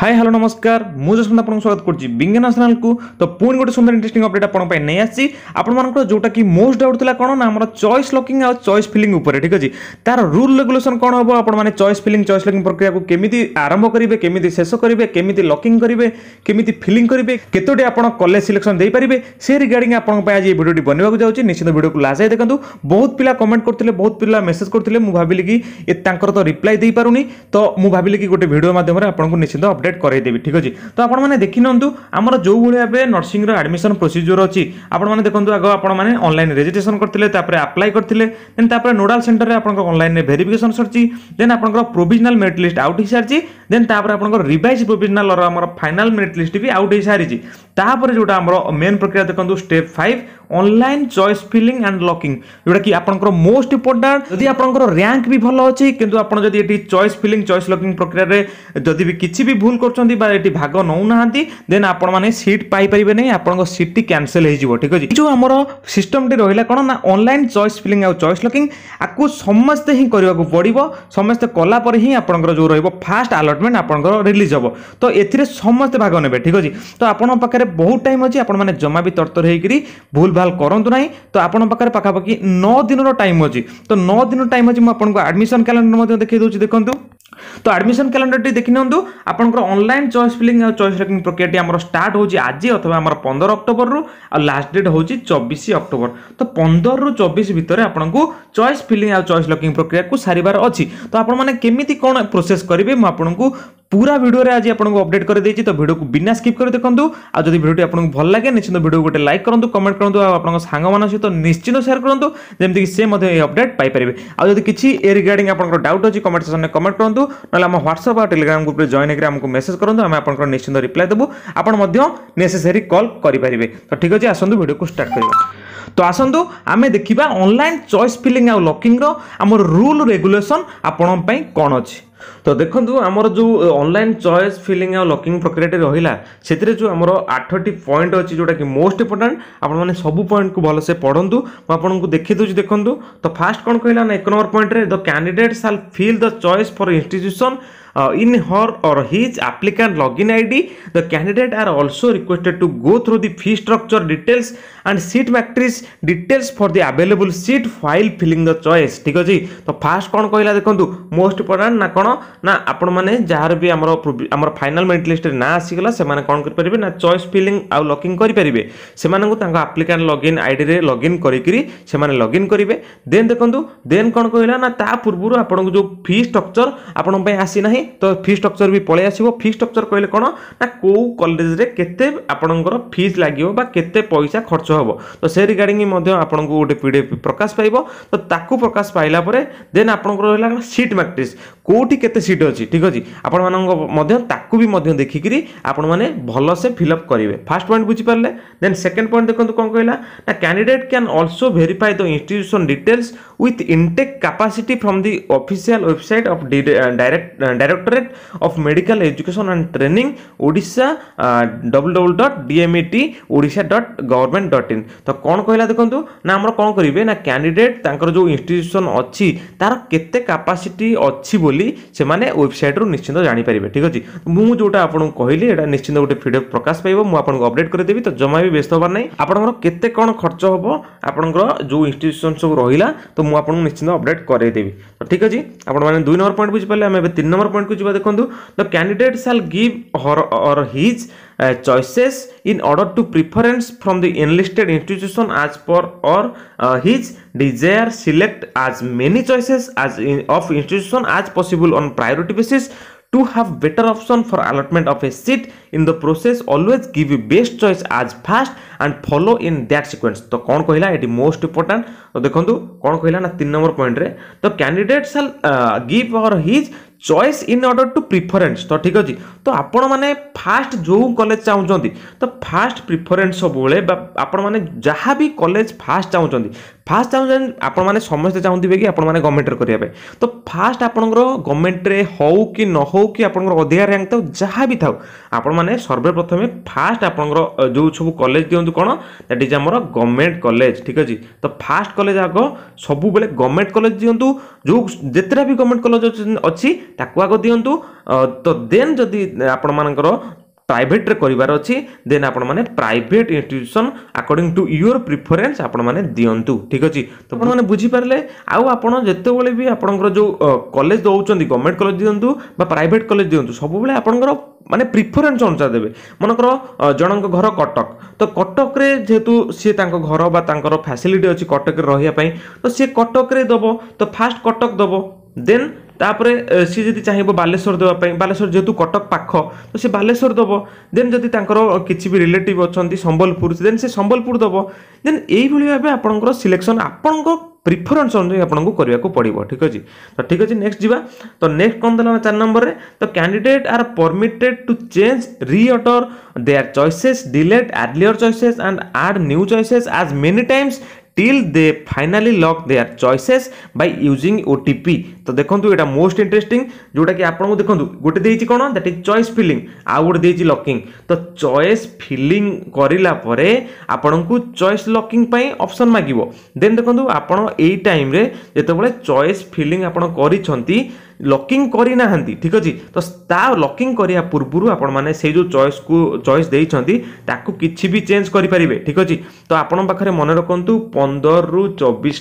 hi hello নমস্কার মু যশবন্ত আপনার স্বাগত করছি বিঙ্গে ন্যাশনালকু তো পুঁ গোটে সুন্দর ইন্টারেস্টিং অপডেট আপনার নিয়ে আসছি আপনার যেটা কি মোস্ট ডাউট লা কোণ না আমার চয়েস লকিং আর চয়েস ফিলিং উপরে ঠিক আছে তার রুল রেগুলেসন কোণ হব আপনার চয়েস ফিলিং চয়েস লকিং প্রক্রিয়া কেমিতি আরম্ভ করবে কেমিতি শেষ করবে কেমিতি লকিং করবে কেমিতি ফিলিং করবে কতটি আপনার কলেজ সিলেকশন দিয়ে সে রিগার্ডিং আপনার আজ এই ভিডিওটি বনাইব যাচ্ছি নিশ্চিত ভিডিওকে লাস্ট যাই দেখুন বহুত পিলা কমেন্ট করলে বহুত পিলা মেসেজ করলে মু ভাবিলি কি তাঁর তো রিপ্লাই দিয়ে পারুনি তো মু ভাবিলি কি গোটে ভিডিও মাধ্যমে আপনার নিশ্চিত অপডেট ଅପଡ଼େଟ୍ କରାଇଦେବି ଠିକ୍ ଅଛି ତ ଆପଣମାନେ ଦେଖିନିଅନ୍ତୁ ଆମର ଯେଉଁଭଳି ଭାବେ ନର୍ସିଂର ଆଡ଼ମିସନ୍ ପ୍ରୋସିଜିଓର ଅଛି ଆପଣମାନେ ଦେଖନ୍ତୁ ଆଗ ଆପଣମାନେ ଅନଲାଇନ୍ ରେଜିଷ୍ଟ୍ରେସନ୍ କରିଥିଲେ ତାପରେ ଆପ୍ଲାଏ କରିଥିଲେ ଦେନ୍ ତାପରେ ନୋଡ଼ାଲ୍ ସେଣ୍ଟରରେ ଆପଣଙ୍କ ଅନଲାଇନ୍ରେ ଭେରିଫିକେସନ୍ ସରିଛି ଦେନ୍ ଆପଣଙ୍କର ପ୍ରୋଭିଜନାଲ୍ ମେରିଟ୍ ଲିଷ୍ଟ ଆଉଟ୍ ହେଇସାରିଛି ଦେନ୍ ତାପରେ ଆପଣଙ୍କର ରିଭାଇଜ୍ ପ୍ରୋଭିଜନାଲ୍ର ଆମର ଫାଇନାଲ୍ ମେରିଟ୍ ଲିଷ୍ଟ ବି ଆଉଟ୍ ହେଇସାରିଛି ତାପରେ ଯେଉଁଟା ଆମର ମେନ୍ ପ୍ରକ୍ରିୟା ଦେଖନ୍ତୁ step five online choice filling and locking ଯେଉଁଟା କି ଆପଣଙ୍କର ମୋଷ୍ଟ ଇମ୍ପୋର୍ଟାଣ୍ଟ ଯଦି ଆପଣଙ୍କର ର୍ୟାଙ୍କ ବି ଭଲ ଅଛି କିନ୍ତୁ ଆପଣ ଯଦି ଏଠି ଚଏସ୍ ଫିଲିଂ ଚଏସ୍ ଲକିଂ ପ୍ରକ୍ରିୟାରେ ଯଦି ବି କିଛି ବି ଭୁଲ କରୁଛନ୍ତି ବା ଏଠି ଭାଗ ନେଉନାହାନ୍ତି ଦେନ୍ ଆପଣମାନେ ସିଟ୍ ପାଇପାରିବେ ନାହିଁ ଆପଣଙ୍କ ସିଟ୍ଟି କ୍ୟାନସେଲ୍ ହେଇଯିବ ଠିକ୍ ଅଛି ଯେଉଁ ଆମର ସିଷ୍ଟମଟି ରହିଲା କ'ଣ ନା ଅନଲାଇନ୍ ଚଏସ୍ ଫିଲିଂ ଆଉ ଚଏସ୍ ଲକିଂ ଆକୁ ସମସ୍ତେ ହିଁ କରିବାକୁ ପଡ଼ିବ ସମସ୍ତେ କଲା ପରେ ହିଁ ଆପଣଙ୍କର ଯେଉଁ ରହିବ ଫାଷ୍ଟ ଆଲଟମେଣ୍ଟ ଆପଣଙ୍କର ରିଲିଜ୍ ହେବ ତ ଏଥିରେ ସମସ୍ତେ ଭାଗ ନେବେ ଠିକ୍ ଅଛି ତ ଆପଣଙ୍କ ପାଖରେ ବହୁତ ଟାଇମ୍ ଅଛି ଆପଣମାନେ ଜମା ବି ତରତର ହେଇକରି ଭୁଲ ଭାଲ କରନ୍ତୁ ନାହିଁ ତ ଆପଣଙ୍କ ପାଖରେ ପାଖାପାଖି ନଅ ଦିନର ଟାଇମ୍ ଅଛି ତ ନଅ ଦିନ ଟାଇମ୍ ଅଛି ମୁଁ ଆପଣଙ୍କୁ ଆଡ଼ମିସନ୍ କ୍ୟାଲେଣ୍ଡର ମଧ୍ୟ ଦେଖାଇ ଦେଉଛି ଦେଖନ୍ତୁ তো আডমিশন ক্যালেন্ডরটি দেখি নিউ আপনার অনলাইন চয়েস ফিলিং আর চয়েস রেকিং প্রক্রিয়াটি আমার স্টার্ট হচ্ছে আজ অথবা আমার পনেরো অক্টোবর আর লাস্ট ডেট হচ্ছে চবিশ অক্টোবর তো পনেরো রু চবিশ ভিতরে আপনার চয়েস ফিলিং আর চয়েস লকিং প্রক্রিয়া সারিবার অছি তো আপনার কেমিতি কোণ প্রোসেস করবে মু আপনার পুরা ভিডিওরে আজ আপনার অপডেট করে দিয়েছি তো ভিডিওকে বিনা স্কিপ করে দেখুন আর যদি ভিডিওটি আপনার ভাল লাগে নিশ্চিত ভিডিও গোটে লাইক করতু কমেন্ট করতু আপনার সাংগ মান সহ নিশ্চিত সেয়ার করতু যেমি সে এই অপডেট পাইপারে আর যদি কিছু এ রিগার্ডিং আপনার ডাউট অনেক কমেন্ট সেকশনে কমেন্ট করতু নহলে আমার হোয়াটসঅ্যাপ আর টেলিগ্রাম গ্রুপে জয়েন হয়ে আমাকে মেসেজ করতু আমি আপনার নিশ্চিত রিপ্লাই দেবু আপনার নেসেসারি কল করে তো ঠিক আছে আসুন ভিডিওকে স্টার্ট করা তো ଆସନ୍ତୁ ଆମେ ଦେଖିବା ଅନଲାଇନ୍ ଚଏସ୍ ଫିଲିଂ ଆଉ ଲକିଂର ଆମର ରୁଲ୍ ରେଗୁଲେସନ୍ ଆପଣଙ୍କ ପାଇଁ କ'ଣ ଅଛି ତ ଦେଖନ୍ତୁ ଆମର ଯେଉଁ ଅନଲାଇନ୍ ଚଏସ୍ ଫିଲିଂ ଆଉ ଲକିଂ ପ୍ରକ୍ରିୟାଟି ରହିଲା ସେଥିରେ ଯେଉଁ ଆମର ଆଠଟି ପଏଣ୍ଟ ଅଛି ଯେଉଁଟାକି ମୋଷ୍ଟ ଇମ୍ପୋର୍ଟାଣ୍ଟ ଆପଣମାନେ ସବୁ ପଏଣ୍ଟକୁ ଭଲସେ ପଢ଼ନ୍ତୁ ମୁଁ ଆପଣଙ୍କୁ ଦେଖିଦେଉଛି ଦେଖନ୍ତୁ ତ ଫାଷ୍ଟ କ'ଣ କହିଲା ନା ଏକ ନମ୍ବର ପଏଣ୍ଟରେ the candidate shall fill the choice for institution uh, in her or his applicant I D the candidate are also requested to go through the fee structure details and seat matrix details for the available seat while filling the choice ठीक अच्छे तो fast कौन कहला देखंतु most important ना कौन ना आपण माने जहार भी हमर हमर फाइनल लिस्ट ना आसी गेला से माने कोन ना चॉइस फिलिंग आउ लॉकिंग करेंगे से आप्लिकांट को तांका एप्लिकेंट लॉगिन आईडी रे लॉगिन करिकरी से देन देखंतु देन कोन कहला ना ता पूर्वरु आपण जो फी स्ट्रक्चर आपण पई आसी नाही ତ ଫି ଷ୍ଟ୍ରକ୍ଚର ବି ପଳେଇ ଆସିବ ଫି ଷ୍ଟ୍ରକ୍ଚର କହିଲେ କ'ଣ ନା କେଉଁ କଲେଜରେ କେତେ ଆପଣଙ୍କର ଫିସ୍ ଲାଗିବ ବା କେତେ ପଇସା ଖର୍ଚ୍ଚ ହେବ ତ ସେ ରିଗାର୍ଡ଼ିଂ ମଧ୍ୟ ଆପଣଙ୍କୁ ଗୋଟେ ପି ଡି ଏଫ୍ ପ୍ରକାଶ ପାଇବ ତ ତାକୁ ପ୍ରକାଶ ପାଇଲା ପରେ ଦେନ୍ ଆପଣଙ୍କର ରହିଲା କ'ଣ ସିଟ୍ ମାଟ୍ରିକ୍ସ କେଉଁଠି କେତେ ସିଟ୍ ଅଛି ଠିକ୍ ଅଛି ଆପଣମାନଙ୍କ ମଧ୍ୟ ତାକୁ ବି ମଧ୍ୟ ଦେଖିକିରି ଆପଣମାନେ ଭଲସେ ଫିଲଅପ୍ କରିବେ ଫାର୍ଷ୍ଟ ପଏଣ୍ଟ ବୁଝିପାରିଲେ ଦେନ୍ ସେକେଣ୍ଡ ପଏଣ୍ଟ ଦେଖନ୍ତୁ କ'ଣ କହିଲା ନା candidate can also verify the institution details with intake capacity from the official website of direct direct directorate of medical education and training Odisha W W dot DMET Odisha dot government dot in ତ କ'ଣ କହିଲା ଦେଖନ୍ତୁ ନା ଆମର କ'ଣ କରିବେ ନା candidate ତାଙ୍କର ଯେଉଁ ଇନଷ୍ଟିଟ୍ୟୁସନ୍ ଅଛି ତାର କେତେ କାପାସିଟି ଅଛି ବୋଲି ସେମାନେ ୱେବସାଇଟ୍ରୁ ନିଶ୍ଚିନ୍ତ ଜାଣିପାରିବେ ଠିକ୍ ଅଛି ମୁଁ ଯେଉଁଟା ଆପଣଙ୍କୁ କହିଲି ଏଇଟା ନିଶ୍ଚିନ୍ତ ଗୋଟେ ଭିଡ଼ିଓ ପ୍ରକାଶ ପାଇବ ମୁଁ ଆପଣଙ୍କୁ ଅପଡ଼େଟ୍ କରିଦେବି ତ ଜମା ବି ବ୍ୟସ୍ତ ହେବାର ନାହିଁ ଆପଣଙ୍କର କେତେ କ'ଣ ଖର୍ଚ୍ଚ ହେବ ଆପଣଙ୍କର ଯେଉଁ ଇନଷ୍ଟିଟ୍ୟୁସନ୍ ସବୁ ରହିଲା ତ ମୁଁ ଆପଣଙ୍କୁ ନିଶ୍ଚିନ୍ତ ଅପଡ଼େଟ୍ କରାଇଦେବି ତ ଠିକ୍ ଅଛି ଆପଣମାନେ ଦୁଇ ନମ୍ବର ପଏଣ୍ଟ ବୁଝିପାରିଲେ ଆମେ ଏବେ ତିନି ନମ୍ବର ପଏଣ୍ଟକୁ ଯିବା ଦେଖନ୍ତୁ the candidate shall give her or his choices in order to preference from the enlisted institution as per or his desire select as many choices as of institution as possible on priority basis to have better option for allotment of a seat in the process always give best choice as fast and follow in that sequence तो कौन कहला ये most important तो देखो कौन कहला ना तीन नंबर पॉइंट रे the candidate shall give or his choice in order to preference ତ ଠିକ୍ ଅଛି ତ ଆପଣମାନେ ଫାଷ୍ଟ ଯେଉଁ କଲେଜ ଚାହୁଁଛନ୍ତି ତ ଫାଷ୍ଟ ପ୍ରିଫରେନ୍ସ ସବୁବେଳେ ବା ଆପଣମାନେ ଯାହା ବି କଲେଜ ଫାଷ୍ଟ ଚାହୁଁଛନ୍ତି ଫାଷ୍ଟ ଚାହୁଁଛନ୍ତି ଆପଣମାନେ ସମସ୍ତେ ଚାହୁଁଥିବେ କି ଆପଣମାନେ ଗଭର୍ଣ୍ଣମେଣ୍ଟରେ କରିବା ପାଇଁ ତ ଫାଷ୍ଟ ଆପଣଙ୍କର ଗଭର୍ଣ୍ଣମେଣ୍ଟରେ ହେଉ କି ନ ହେଉ କି ଆପଣଙ୍କର ଅଧିକା ର୍ୟାଙ୍କ ଥାଉ ଯାହା ବି ଥାଉ ଆପଣମାନେ ସର୍ବପ୍ରଥମେ ଫାଷ୍ଟ ଆପଣଙ୍କର ଯେଉଁ ସବୁ କଲେଜ ଦିଅନ୍ତୁ କ'ଣ ଦ୍ୟାଟ୍ ଇଜ୍ ଆମର ଗଭର୍ଣ୍ଣମେଣ୍ଟ କଲେଜ ଠିକ୍ ଅଛି ତ ଫାଷ୍ଟ କଲେଜ ଆଗ ସବୁବେଳେ ଗଭର୍ଣ୍ଣମେଣ୍ଟ କଲେଜ ଦିଅନ୍ତୁ ଯେଉଁ ଯେତେଟା ବି ଗଭର୍ଣ୍ଣମେଣ୍ଟ କଲେଜ ଅଛି ତାକୁ ଆଗ ଦିଅନ୍ତୁ ତ ଦେନ୍ ଯଦି ଆପଣମାନଙ୍କର ପ୍ରାଇଭେଟ୍ରେ କରିବାର ଅଛି ଦେନ୍ ଆପଣମାନେ private institution according to your preference ଆପଣମାନେ ଦିଅନ୍ତୁ ଠିକ୍ ଅଛି ତ ଆପଣମାନେ ବୁଝିପାରିଲେ ଆଉ ଆପଣ ଯେତେବେଳେ ବି ଆପଣଙ୍କର ଯେଉଁ କଲେଜ ଦେଉଛନ୍ତି ଗଭର୍ଣ୍ଣମେଣ୍ଟ କଲେଜ ଦିଅନ୍ତୁ ବା ପ୍ରାଇଭେଟ୍ କଲେଜ ଦିଅନ୍ତୁ ସବୁବେଳେ ଆପଣଙ୍କର ମାନେ ପ୍ରିଫରେନ୍ସ ଅନୁସାରେ ଦେବେ ମନେକର ଜଣଙ୍କ ଘର କଟକ ତ କଟକରେ ଯେହେତୁ ସିଏ ତାଙ୍କ ଘର ବା ତାଙ୍କର ଫ୍ୟାସିଲିଟି ଅଛି କଟକରେ ରହିବା ପାଇଁ ତ ସିଏ କଟକରେ ଦେବ ତ ଫାଷ୍ଟ କଟକ ଦେବ ଦେନ୍ ତାପରେ ସିଏ ଯଦି ଚାହିଁବ ବାଲେଶ୍ୱର ଦେବା ପାଇଁ ବାଲେଶ୍ୱର ଯେହେତୁ କଟକ ପାଖ ତ ସେ ବାଲେଶ୍ୱର ଦେବ ଦେନ୍ ଯଦି ତାଙ୍କର କିଛି ବି ରିଲେଟିଭ୍ ଅଛନ୍ତି ସମ୍ବଲପୁର ଦେନ୍ ସେ ସମ୍ବଲପୁର ଦେବ ଦେନ୍ ଏଇଭଳି ଭାବେ ଆପଣଙ୍କର ସିଲେକ୍ସନ୍ ଆପଣଙ୍କ ପ୍ରିଫରେନ୍ସ ଅନୁଯାୟୀ ଆପଣଙ୍କୁ କରିବାକୁ ପଡ଼ିବ ଠିକ୍ ଅଛି ତ ଠିକ୍ ଅଛି ନେକ୍ସଟ ଯିବା ତ ନେକ୍ସଟ କ'ଣ ଦେଲା ଚାରି ନମ୍ବରରେ ତ candidate are permitted to change reorder their choices delete earlier choices and add new choices as many times till they finally lock their choices by using OTP তো দেখন্তু এটা মোস্ট ইন্টারেস্টিং যোটা কি আপনাকে দেখন্তু গোটে দেইছি কোন দ্যাট ইজ চয়েস ফিলিং আউ গোটে দেইছি locking তো চয়েস ফিলিং করিলা পরে আপনাকে চয়েস লকিং পাই অপশন মাগিব দেন দেখন্তু আপন এই টাইম রে যেতবেলে চয়েস ফিলিং আপন করিছন্তি লকিং କରିନାହାନ୍ତି ଠିକ୍ ଅଛି ତ ତା ଲକିଂ କରିବା ପୂର୍ବରୁ ଆପଣମାନେ ସେଇ ଯେଉଁ ଚଏସ୍କୁ ଚଏସ୍ ଦେଇଛନ୍ତି ତାକୁ କିଛି ବି ଚେଞ୍ଜ କରିପାରିବେ ଠିକ୍ ଅଛି ତ ଆପଣଙ୍କ ପାଖରେ ମନେ ରଖନ୍ତୁ ପନ୍ଦରରୁ ଚବିଶ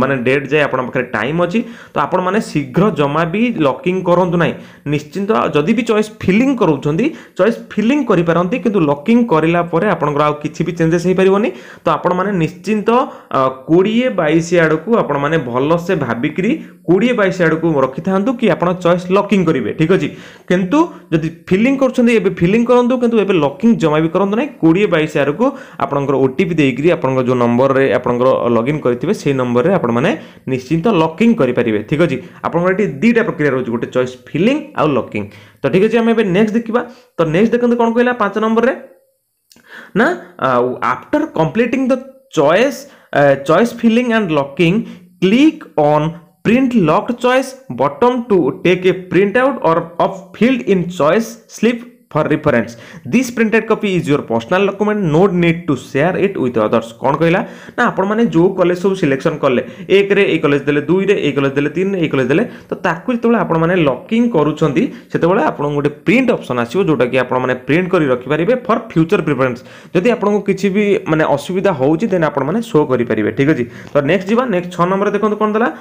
ମାନେ ଡେଟ୍ ଯାଏ ଆପଣଙ୍କ ପାଖରେ ଟାଇମ୍ ଅଛି ତ ଆପଣମାନେ ଶୀଘ୍ର ଜମା ବି ଲକିଂ କରନ୍ତୁ ନାହିଁ ନିଶ୍ଚିନ୍ତ ଯଦି ବି ଚଏସ୍ ଫିଲିଂ କରାଉଛନ୍ତି ଚଏସ୍ ଫିଲିଂ କରିପାରନ୍ତି କିନ୍ତୁ ଲକିଂ କରିଲା ପରେ ଆପଣଙ୍କର ଆଉ କିଛି ବି ଚେଞ୍ଜେସ୍ ହେଇପାରିବନି ତ ଆପଣମାନେ ନିଶ୍ଚିନ୍ତ କୋଡ଼ିଏ ବାଇଶ ଆଡ଼କୁ ଆପଣମାନେ ଭଲସେ ଭାବିକିରି କୋଡ଼ିଏ ବାଇଶ ଆଡ଼କୁ ରଖିଥାନ୍ତୁ রাখন্তু কি আপনার চয়েস লকিং করবে ঠিক আছে কিন্তু যদি ফিলিং করছেন এবে ফিলিং করতু কিন্তু এবে লকিং জমা বি করতু না কোড়িয়ে বাইশ আরকু আপনার ওটিপি দিয়ে আপনার যে নম্বরের আপনার লগ ইন করে সেই নম্বরের আপনার মানে নিশ্চিন্ত লকিং করে পারে ঠিক আছে আপনার এটি দুইটা প্রক্রিয়া রয়েছে গোটে চয়েস ফিলিং আউ লকিং তো ঠিক আছে আমি এবার নেক্সট দেখা তো নেক্সট দেখুন কোণ কহিলা পাঁচ নম্বরের না after completing the choice choice filling and locking click on print locked choice bottom to take a printout or of field in choice slip for reference this printed copy is your personal document not need to share it with others कौन कहला ना आपने जो college सब selection कले एक college दे दुई रे कलेज दे तीन रे कलेज दे तो ताकू जो आपने लकिंग करुँचे आप गोटे प्रिंट अप्सन आसो जोटा कि आपने प्रिंट कर रखिपारे फर फ्यूचर प्रिफरेन्स जदि आपको किसी भी मानते असुविधा हो देन शो करेंगे ठीक अच्छे तो नेक्स्ट जी नेक्स्ट छः नंबर देखते कौन देना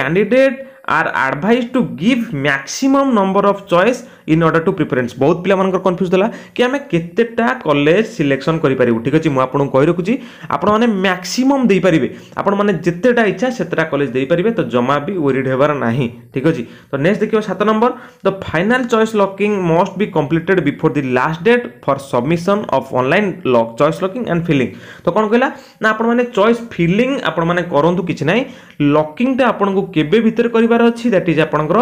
candidate are advised to give maximum number of choice in order to preference ବହୁତ ପିଲାମାନଙ୍କର କନଫ୍ୟୁଜ୍ ଥିଲା କି ଆମେ କେତେଟା କଲେଜ ସିଲେକ୍ସନ୍ କରିପାରିବୁ ଠିକ୍ ଅଛି ମୁଁ ଆପଣଙ୍କୁ କହି ରଖୁଛି ଆପଣମାନେ ମ୍ୟାକ୍ସିମମ୍ ଦେଇପାରିବେ ଆପଣମାନେ ଯେତେଟା ଇଚ୍ଛା ସେତେଟା କଲେଜ ଦେଇପାରିବେ ତ ଜମା ବି ୱରିଡ୍ ହେବାର ନାହିଁ ଠିକ୍ ଅଛି ତ ନେକ୍ସଟ ଦେଖିବ ସାତ number the final choice locking must be completed before the last date for submission of online lock choice locking and filling ତ କ'ଣ କହିଲା ନା ଆପଣମାନେ ଚଏସ୍ ଫିଲିଂ ଆପଣମାନେ କରନ୍ତୁ କିଛି ନାହିଁ ଲକିଂଟା ଆପଣଙ୍କୁ କେବେ ଭିତରେ କରିବା ଯିବାର ଅଛି ଦ୍ୟାଟ୍ ଇଜ୍ ଆପଣଙ୍କର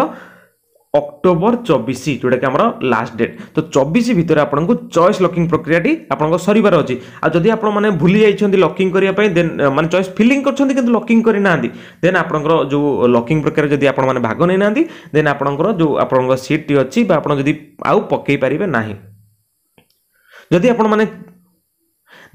অক্টোবর চবিশ যেটাকি আমার লাস্ট ডেট তো চবিশ ভিতরে আপনার চয়েস লকিং প্রক্রিয়াটি আপনার সরবার অছি আদি আপনার মানে ভুলে যাই লকিং করা দেন মানে চয়েস ফিলিং করছেন কিন্তু লকিং করে না দেন আপনার যে লকিং প্রক্রিয়া যদি আপনার মানে ভাগ নেই না দেন আপনার যে আপনার সিটটি অছি বা আপনার যদি আউ পকাই পারে না যদি আপনার মানে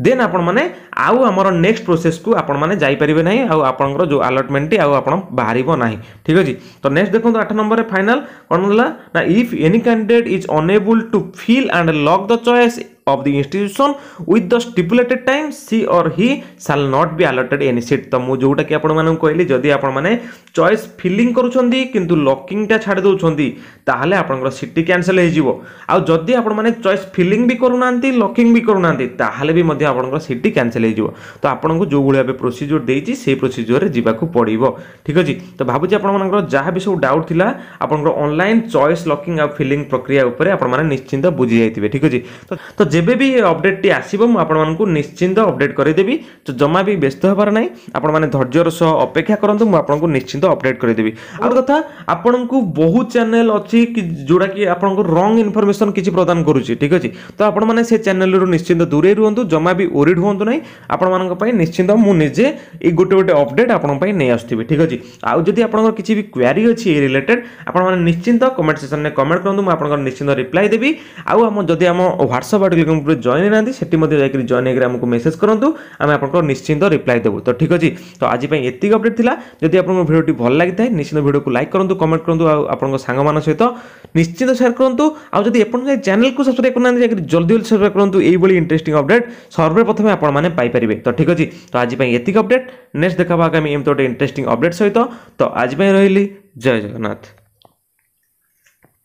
ଦେନ୍ ଆପଣମାନେ ଆଉ ଆମର ନେକ୍ସଟ ପ୍ରୋସେସକୁ ଆପଣମାନେ ଯାଇପାରିବେ ନାହିଁ ଆଉ ଆପଣଙ୍କର ଯେଉଁ ଆଲଟମେଣ୍ଟଟି ଆଉ ଆପଣ ବାହାରିବ ନାହିଁ ଠିକ୍ ଅଛି ତ ନେକ୍ସଟ ଦେଖନ୍ତୁ ଆଠ ନମ୍ବରରେ ଫାଇନାଲ କ'ଣ ହେଲା ନା if any candidate is unable to fill and lock the choice of the institution with the stipulated time she or he shall not be allotted any seat ତ ମୁଁ ଯୋଉଟା କି ଆପଣମାନଙ୍କୁ କହିଲି ଯଦି ଆପଣମାନେ ଚଏସ୍ ଫିଲିଂ କରୁଛନ୍ତି କିନ୍ତୁ ଲକିଂଟା ଛାଡ଼ି ଦେଉଛନ୍ତି ତାହେଲେ ଆପଣଙ୍କର ସିଟ୍ଟି କ୍ୟାନସଲ୍ ହେଇଯିବ ଆଉ ଯଦି ଆପଣମାନେ ଚଏସ୍ ଫିଲିଂ ବି କରୁନାହାନ୍ତି ଲକିଂ ବି କରୁନାହାନ୍ତି ତାହେଲେ ବି ମଧ୍ୟ ଆପଣଙ୍କର ସିଟ୍ଟି କ୍ୟାନସଲ୍ ହେଇଯିବ ତ ଆପଣଙ୍କୁ ଯୋଉଭଳି ଭାବେ ପ୍ରୋସିଜିଓର ଦେଇଛି ସେଇ ପ୍ରୋସିଜିଓରରେ ଯିବାକୁ ପଡ଼ିବ ଠିକ୍ ଅଛି ତ ଭାବୁଛି ଆପଣମାନଙ୍କର ଯାହା ବି ସବୁ ଡାଉଟ୍ ଥିଲା ଆପଣଙ୍କର ଅନଲାଇନ୍ ଚଏସ୍ ଲକିଂ ଆଉ ଫିଲିଂ ପ୍ରକ୍ରିୟା ଉପରେ ଆପଣମାନେ ନିଶ୍ଚିନ୍ତ ବୁଝିଯାଇଥିବେ ଠିକ୍ ଅଛି ତ ଯେ ଯେବେ ବି ଏ ଅପଡ଼େଟ୍ଟି ଆସିବ ମୁଁ ଆପଣମାନଙ୍କୁ ନିଶ୍ଚିନ୍ତ ଅପଡ଼େଟ୍ କରିଦେବି ତ ଜମା ବି ବ୍ୟସ୍ତ ହେବାର ନାହିଁ ଆପଣମାନେ ଧୈର୍ଯ୍ୟର ସହ ଅପେକ୍ଷା କରନ୍ତୁ ମୁଁ ଆପଣଙ୍କୁ ନିଶ୍ଚିନ୍ତ ଅପଡ଼େଟ୍ କରିଦେବି ଆଉ କଥା ଆପଣଙ୍କୁ ବହୁତ ଚ୍ୟାନେଲ୍ ଅଛି ଯେଉଁଟାକି ଆପଣଙ୍କୁ ରଙ୍ଗ ଇନଫର୍ମେସନ୍ କିଛି ପ୍ରଦାନ କରୁଛି ଠିକ୍ ଅଛି ତ ଆପଣମାନେ ସେ ଚ୍ୟାନେଲ୍ରୁ ନିଶ୍ଚିନ୍ତ ଦୂରେଇ ରୁହନ୍ତୁ ଜମା ବି ଓରିଡ୍ ହୁଅନ୍ତୁ ନାହିଁ ଆପଣମାନଙ୍କ ପାଇଁ ନିଶ୍ଚିନ୍ତ ମୁଁ ନିଜେ ଏଇ ଗୋଟେ ଗୋଟେ ଅପଡ଼େଟ୍ ଆପଣଙ୍କ ପାଇଁ ନେଇ ଆସୁଥିବି ଠିକ୍ ଅଛି ଆଉ ଯଦି ଆପଣଙ୍କର କିଛି ବି କ୍ୱାରି ଅଛି ଏ ରିଲେଟେଡ୍ ଆପଣମାନେ ନିଶ୍ଚିନ୍ତ କମେଣ୍ଟ ସେକ୍ସନ୍ରେ କମେଣ୍ଟ କରନ୍ତୁ ମୁଁ ଆପଣଙ୍କର ନିଶ୍ଚିନ୍ତ ରିପ୍ଲାଏ ଦେବି ଆଉ ଆମ ଯଦି ଆମ ହ୍ୱାଟ୍ସଆପ୍ ଆଡ଼କୁ टेक्नोपुर जइन ना से जैक जइन होकर आमको मेसेज करूँ आम आपको निश्चिंत रिप्लाय देवु तो ठीक अच्छे तो आज एति अपडेट था जदि आपको भिडियोटी भल लगी निश्चित भिडियो को लाइक करूँ कमेंट करूँ आपंक सांग सहित निश्चित सेयार करूँ आदि एपर् चैनल को सब्सक्राइब करना जैक जल्दी जल्दी सब्सक्राइब करूँ यही इंटरेस्टिंग अपडेट सर्वप्रथम आपपारे तो ठीक अच्छे तो आज एति अपडेट नेक्स्ट देखा आगामी एमती गोटे इंटरेस्टिंग अपडेट सहित तो आज रही जय जगन्नाथ